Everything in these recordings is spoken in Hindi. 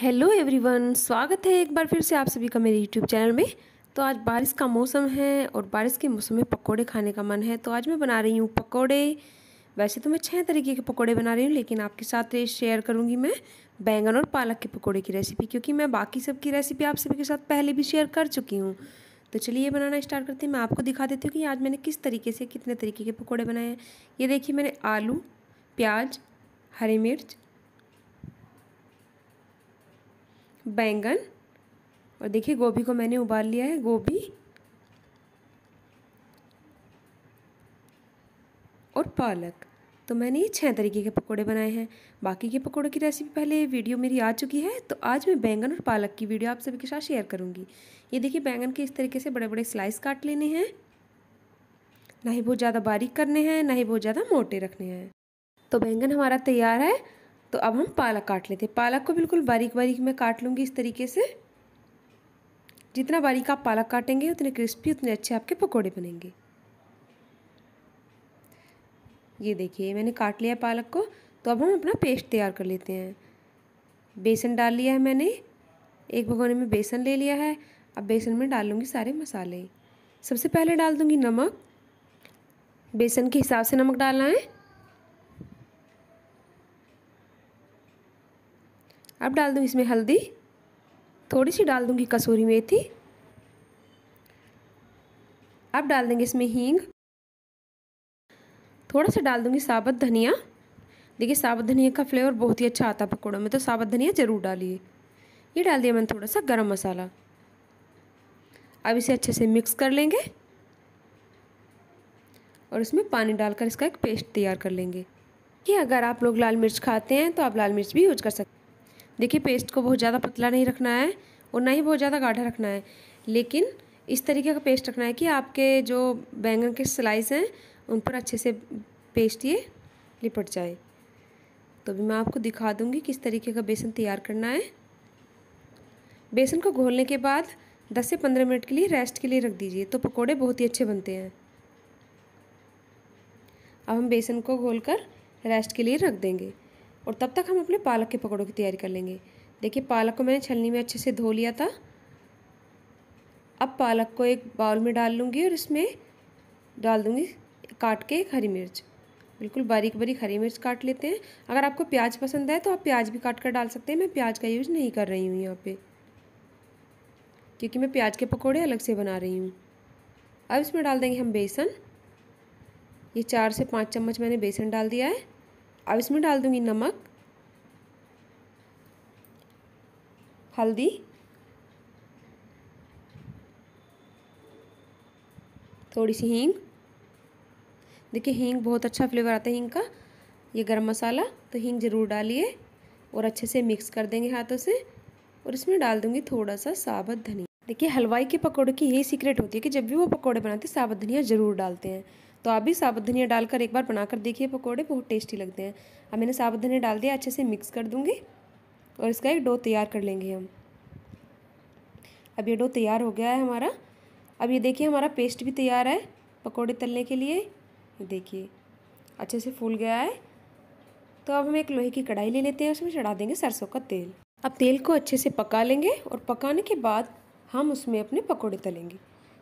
हेलो एवरीवन स्वागत है एक बार फिर से आप सभी का मेरे यूट्यूब चैनल में तो आज बारिश का मौसम है और बारिश के मौसम में पकोड़े खाने का मन है तो आज मैं बना रही हूँ पकोड़े वैसे तो मैं छः तरीके के पकोड़े बना रही हूँ लेकिन आपके साथ शेयर करूँगी मैं बैंगन और पालक के पकौड़े की रेसिपी क्योंकि मैं बाकी सब की रेसिपी आप सभी के साथ पहले भी शेयर कर चुकी हूँ तो चलिए बनाना स्टार्ट करते हैं मैं आपको दिखा देती हूँ कि आज मैंने किस तरीके से कितने तरीके के पकौड़े बनाए हैं ये देखिए मैंने आलू प्याज हरी मिर्च बैंगन और देखिए गोभी को मैंने उबाल लिया है गोभी और पालक तो मैंने ये छः तरीके के पकोड़े बनाए हैं बाकी के पकोड़ों की रेसिपी पहले वीडियो मेरी आ चुकी है तो आज मैं बैंगन और पालक की वीडियो आप सभी के साथ शेयर करूँगी ये देखिए बैंगन के इस तरीके से बड़े बड़े स्लाइस काट लेने हैं ना ही बहुत ज़्यादा बारीक करने हैं ना ही बहुत ज़्यादा मोटे रखने हैं तो बैंगन हमारा तैयार है तो अब हम पालक काट लेते हैं पालक को बिल्कुल बारीक बारीक मैं काट लूँगी इस तरीके से जितना बारीक आप पालक काटेंगे उतने क्रिस्पी उतने अच्छे आपके पकौड़े बनेंगे ये देखिए मैंने काट लिया पालक को तो अब हम अपना पेस्ट तैयार कर लेते हैं बेसन डाल लिया है मैंने एक भगोने में बेसन ले लिया है अब बेसन में डाल लूँगी सारे मसाले सबसे पहले डाल दूँगी नमक बेसन के हिसाब से नमक डालना है अब डाल दूँ इसमें हल्दी थोड़ी सी डाल दूँगी कसूरी मेथी अब डाल देंगे इसमें हींग थोड़ा सा डाल दूँगी साबुत धनिया देखिए साबुत धनिया का फ्लेवर बहुत ही अच्छा आता है पकौड़ों में तो साबुत धनिया ज़रूर डालिए ये डाल दिया मैंने थोड़ा सा गरम मसाला अब इसे अच्छे से मिक्स कर लेंगे और इसमें पानी डालकर इसका एक पेस्ट तैयार कर लेंगे कि अगर आप लोग लाल मिर्च खाते हैं तो आप लाल मिर्च भी यूज कर सकते हैं देखिए पेस्ट को बहुत ज़्यादा पतला नहीं रखना है और ना ही बहुत ज़्यादा गाढ़ा रखना है लेकिन इस तरीके का पेस्ट रखना है कि आपके जो बैंगन के स्लाइस हैं उन पर अच्छे से पेस्ट ये लिपट जाए तो अभी मैं आपको दिखा दूँगी किस तरीके का बेसन तैयार करना है बेसन को घोलने के बाद 10 से 15 मिनट के लिए रेस्ट के लिए रख दीजिए तो पकोड़े बहुत ही अच्छे बनते हैं अब हम बेसन को घोलकर रेस्ट के लिए रख देंगे और तब तक हम अपने पालक के पकौड़ों की तैयारी कर लेंगे देखिए पालक को मैंने छलनी में अच्छे से धो लिया था अब पालक को एक बाउल में डाल लूँगी और इसमें डाल दूँगी काट के एक हरी मिर्च बिल्कुल बारीक बारीक हरी मिर्च काट लेते हैं अगर आपको प्याज पसंद है तो आप प्याज भी काट कर डाल सकते हैं मैं प्याज का यूज़ नहीं कर रही हूँ यहाँ पे क्योंकि मैं प्याज के पकोड़े अलग से बना रही हूँ अब इसमें डाल देंगे हम बेसन ये चार से पाँच चम्मच मैंने बेसन डाल दिया है अब इसमें डाल दूंगी नमक हल्दी थोड़ी सी हींग देखिए हींग बहुत अच्छा फ्लेवर आता है हींग का ये गरम मसाला तो हींग ज़रूर डालिए और अच्छे से मिक्स कर देंगे हाथों से और इसमें डाल दूंगी थोड़ा सा साबुत धनिया देखिए हलवाई के पकौड़े की यही सीक्रेट होती है कि जब भी वो पकौड़े बनाते हैं साबुत धनिया ज़रूर डालते हैं तो आप भी साबुत धनिया डालकर एक बार बनाकर देखिए पकौड़े बहुत टेस्टी लगते हैं अब मैंने साबुत धनिया डाल दिया अच्छे से मिक्स कर दूँगी और इसका एक डो तैयार कर लेंगे हम अब ये डो तैयार हो गया है हमारा अब ये देखिए हमारा पेस्ट भी तैयार है पकौड़े तलने के लिए देखिए अच्छे से फूल गया है तो अब हम एक लोहे की कढ़ाई ले लेते हैं उसमें चढ़ा देंगे सरसों का तेल अब तेल को अच्छे से पका लेंगे और पकाने के बाद हम उसमें अपने पकौड़े तलेंगे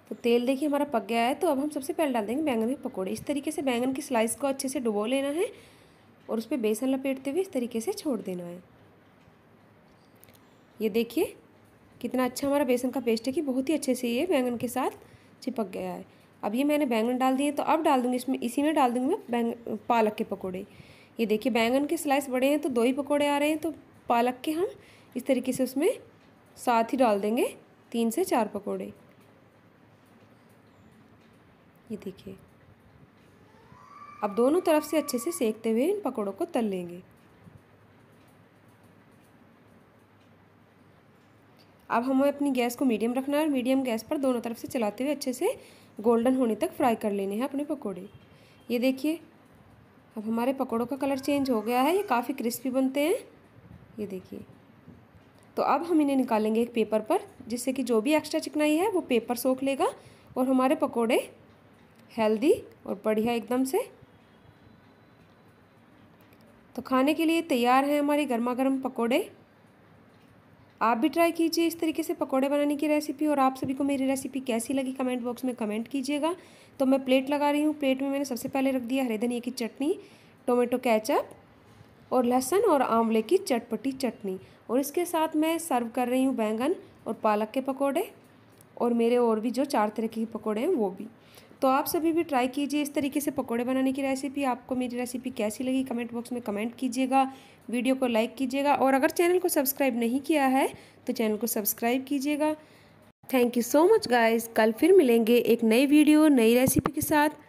तो तेल देखिए हमारा पक गया है तो अब हम सबसे पहले डाल देंगे बैंगन के पकौड़े इस तरीके से बैंगन की स्लाइस को अच्छे से डुबो लेना है और उस पर बेसन लपेटते हुए इस तरीके से छोड़ देना है ये देखिए कितना अच्छा हमारा बेसन का पेस्ट है कि बहुत ही अच्छे से ये बैंगन के साथ चिपक गया है अब ये मैंने बैंगन डाल दिए तो अब डाल दूँगी इसमें इसी में डाल दूँगी मैं बैंगन पालक के पकौड़े ये देखिए बैंगन के स्लाइस बड़े हैं तो दो ही पकौड़े आ रहे हैं तो पालक के हम इस तरीके से उसमें साथ ही डाल देंगे तीन से चार पकौड़े ये देखिए अब दोनों तरफ से अच्छे से सेकते हुए इन पकौड़ों को तल लेंगे अब हमें अपनी गैस को मीडियम रखना है और मीडियम गैस पर दोनों तरफ से चलाते हुए अच्छे से गोल्डन होने तक फ्राई कर लेने हैं अपने पकौड़े ये देखिए अब हमारे पकौड़ों का कलर चेंज हो गया है ये काफ़ी क्रिस्पी बनते हैं ये देखिए तो अब हम इन्हें निकालेंगे एक पेपर पर जिससे कि जो भी एक्स्ट्रा चिकनाई है वो पेपर सोख लेगा और हमारे पकौड़े हेल्दी और बढ़िया एकदम से तो खाने के लिए तैयार हैं हमारे गर्मा गर्म पकौड़े आप भी ट्राई कीजिए इस तरीके से पकोड़े बनाने की रेसिपी और आप सभी को मेरी रेसिपी कैसी लगी कमेंट बॉक्स में कमेंट कीजिएगा तो मैं प्लेट लगा रही हूँ प्लेट में मैंने सबसे पहले रख दिया हरे धनिया की चटनी टोमेटो कैचअप और लहसुन और आंवले की चटपटी चटनी और इसके साथ मैं सर्व कर रही हूँ बैंगन और पालक के पकौड़े और मेरे और भी जो चार तरह के पकौड़े हैं वो भी तो आप सभी भी ट्राई कीजिए इस तरीके से पकोड़े बनाने की रेसिपी आपको मेरी रेसिपी कैसी लगी कमेंट बॉक्स में कमेंट कीजिएगा वीडियो को लाइक कीजिएगा और अगर चैनल को सब्सक्राइब नहीं किया है तो चैनल को सब्सक्राइब कीजिएगा thank you so much guys कल फिर मिलेंगे एक नई वीडियो नई रेसिपी के साथ